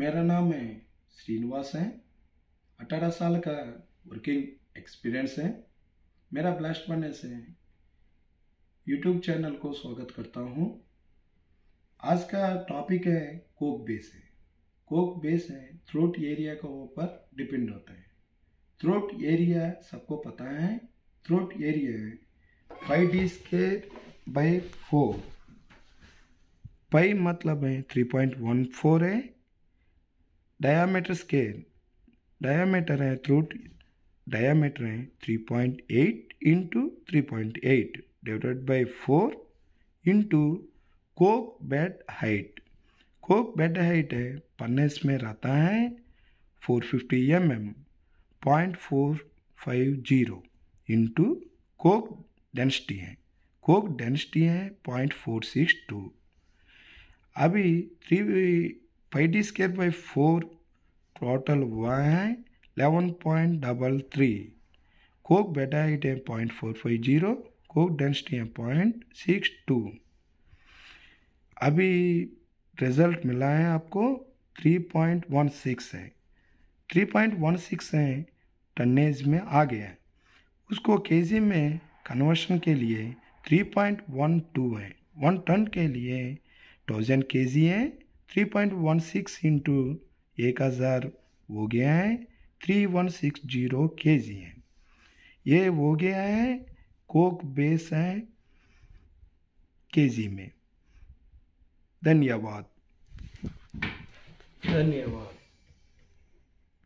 मेरा नाम है श्रीनिवास है अठारह साल का वर्किंग एक्सपीरियंस है मेरा ब्लास्ट बनने से यूट्यूब चैनल को स्वागत करता हूँ आज का टॉपिक है कोक बेस है कोक बेस है थ्रोट एरिया के ऊपर डिपेंड होता है थ्रोट एरिया सबको पता है थ्रोट एरिया है five D square by four pi मतलब है थ्री पॉइंट वन फोर है डायामीटर स्केल डायामीटर है थ्रूट डायामीटर है 3.8 point eight into three point eight divided by four into coke bed height coke bed height है पन्ने इसमें रहता है 450 fifty M M point four five zero into coke density है coke density है point four six two अभी three five D square by four total one है point double three coke बेटा इट है point four five zero coke density है point six two अभी result मिला है आपको थ्री पॉइंट वन सिक्स है थ्री पॉइंट वन सिक्स है टनेज में आ गया उसको जी में कन्वर्शन के लिए थ्री पॉइंट वन टू है वन टन के लिए थाउजेंड के जी है three point one six into एक हज़ार हो गया है थ्री वन सिक्स जीरो के जी है ये हो गया है कोक बेस है के जी में धन्यवाद धन्यवाद